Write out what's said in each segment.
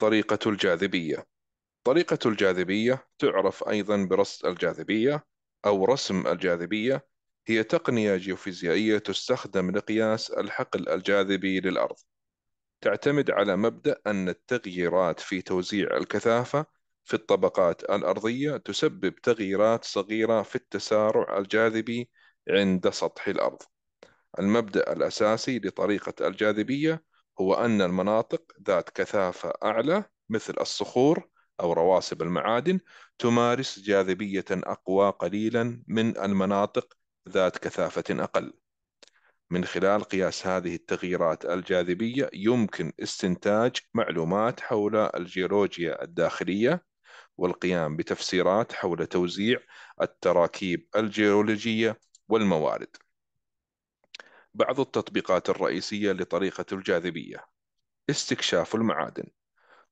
طريقة الجاذبية طريقة الجاذبية تعرف أيضا برصد الجاذبية أو رسم الجاذبية هي تقنية جيوفيزيائية تستخدم لقياس الحقل الجاذبي للأرض تعتمد على مبدأ أن التغييرات في توزيع الكثافة في الطبقات الأرضية تسبب تغييرات صغيرة في التسارع الجاذبي عند سطح الأرض المبدأ الأساسي لطريقة الجاذبية هو أن المناطق ذات كثافة أعلى مثل الصخور أو رواسب المعادن تمارس جاذبية أقوى قليلا من المناطق ذات كثافة أقل. من خلال قياس هذه التغييرات الجاذبية يمكن استنتاج معلومات حول الجيولوجيا الداخلية والقيام بتفسيرات حول توزيع التراكيب الجيولوجية والموارد. بعض التطبيقات الرئيسية لطريقة الجاذبية استكشاف المعادن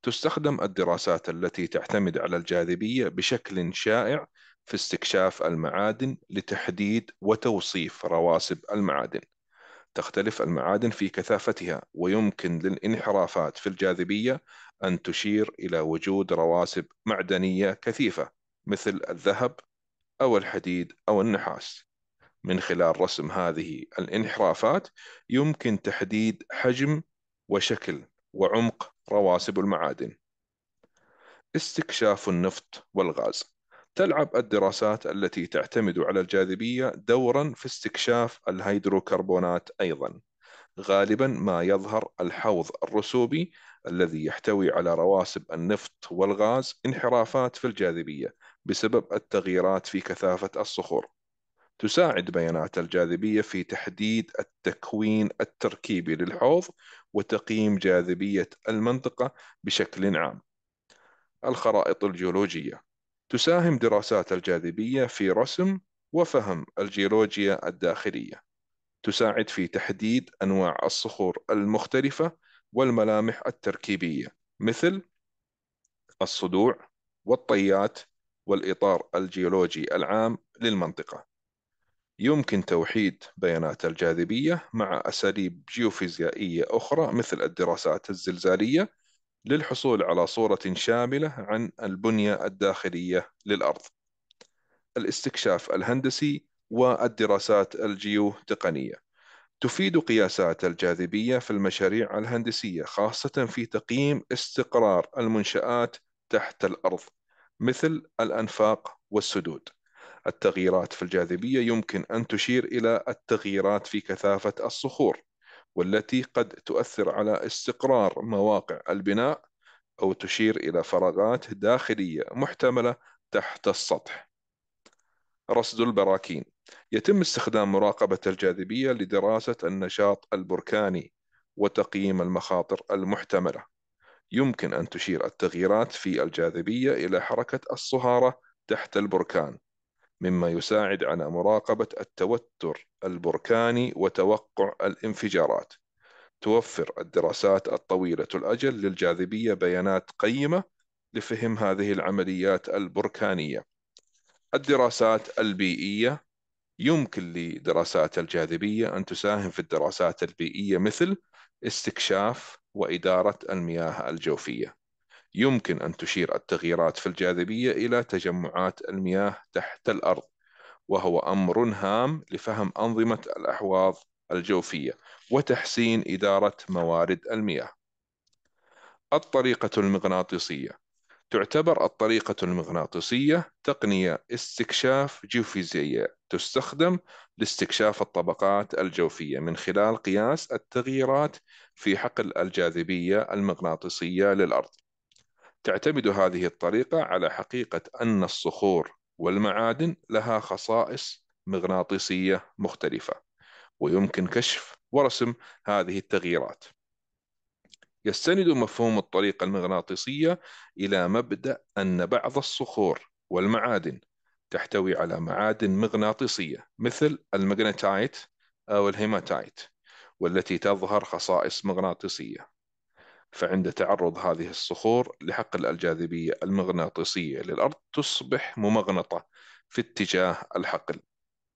تستخدم الدراسات التي تعتمد على الجاذبية بشكل شائع في استكشاف المعادن لتحديد وتوصيف رواسب المعادن تختلف المعادن في كثافتها ويمكن للانحرافات في الجاذبية أن تشير إلى وجود رواسب معدنية كثيفة مثل الذهب أو الحديد أو النحاس من خلال رسم هذه الانحرافات يمكن تحديد حجم وشكل وعمق رواسب المعادن استكشاف النفط والغاز تلعب الدراسات التي تعتمد على الجاذبية دورا في استكشاف الهيدروكربونات أيضا غالبا ما يظهر الحوض الرسوبي الذي يحتوي على رواسب النفط والغاز انحرافات في الجاذبية بسبب التغييرات في كثافة الصخور تساعد بيانات الجاذبية في تحديد التكوين التركيبي للحوض وتقييم جاذبية المنطقة بشكل عام. الخرائط الجيولوجية تساهم دراسات الجاذبية في رسم وفهم الجيولوجيا الداخلية. تساعد في تحديد أنواع الصخور المختلفة والملامح التركيبية مثل الصدوع والطيات والإطار الجيولوجي العام للمنطقة. يمكن توحيد بيانات الجاذبية مع أساليب جيوفيزيائية أخرى مثل الدراسات الزلزالية للحصول على صورة شاملة عن البنية الداخلية للأرض. الاستكشاف الهندسي والدراسات الجيوتقنية تفيد قياسات الجاذبية في المشاريع الهندسية خاصة في تقييم استقرار المنشآت تحت الأرض مثل الأنفاق والسدود. التغييرات في الجاذبية يمكن أن تشير إلى التغييرات في كثافة الصخور والتي قد تؤثر على استقرار مواقع البناء أو تشير إلى فراغات داخلية محتملة تحت السطح. رصد البراكين يتم استخدام مراقبة الجاذبية لدراسة النشاط البركاني وتقييم المخاطر المحتملة. يمكن أن تشير التغييرات في الجاذبية إلى حركة الصهارة تحت البركان مما يساعد على مراقبة التوتر البركاني وتوقع الانفجارات. توفر الدراسات الطويلة الأجل للجاذبية بيانات قيمة لفهم هذه العمليات البركانية. الدراسات البيئية يمكن لدراسات الجاذبية أن تساهم في الدراسات البيئية مثل استكشاف وإدارة المياه الجوفية. يمكن أن تشير التغييرات في الجاذبية إلى تجمعات المياه تحت الأرض وهو أمر هام لفهم أنظمة الأحواض الجوفية وتحسين إدارة موارد المياه الطريقة المغناطيسية تعتبر الطريقة المغناطيسية تقنية استكشاف جيوفيزيائية تستخدم لاستكشاف الطبقات الجوفية من خلال قياس التغييرات في حقل الجاذبية المغناطيسية للأرض تعتمد هذه الطريقة على حقيقة أن الصخور والمعادن لها خصائص مغناطيسية مختلفة ويمكن كشف ورسم هذه التغييرات يستند مفهوم الطريقة المغناطيسية إلى مبدأ أن بعض الصخور والمعادن تحتوي على معادن مغناطيسية مثل المغناطايت أو الهيماتايت والتي تظهر خصائص مغناطيسية فعند تعرض هذه الصخور لحقل الجاذبية المغناطيسية للأرض تصبح ممغنطة في اتجاه الحقل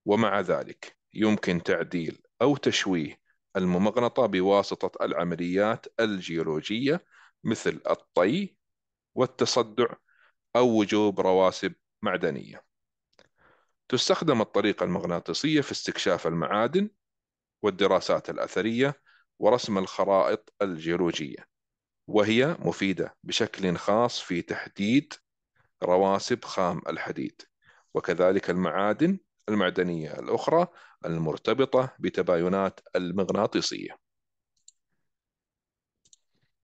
ومع ذلك يمكن تعديل أو تشويه الممغنطة بواسطة العمليات الجيولوجية مثل الطي والتصدع أو وجوب رواسب معدنية تستخدم الطريقة المغناطيسية في استكشاف المعادن والدراسات الأثرية ورسم الخرائط الجيولوجية وهي مفيدة بشكل خاص في تحديد رواسب خام الحديد وكذلك المعادن المعدنية الأخرى المرتبطة بتباينات المغناطيسية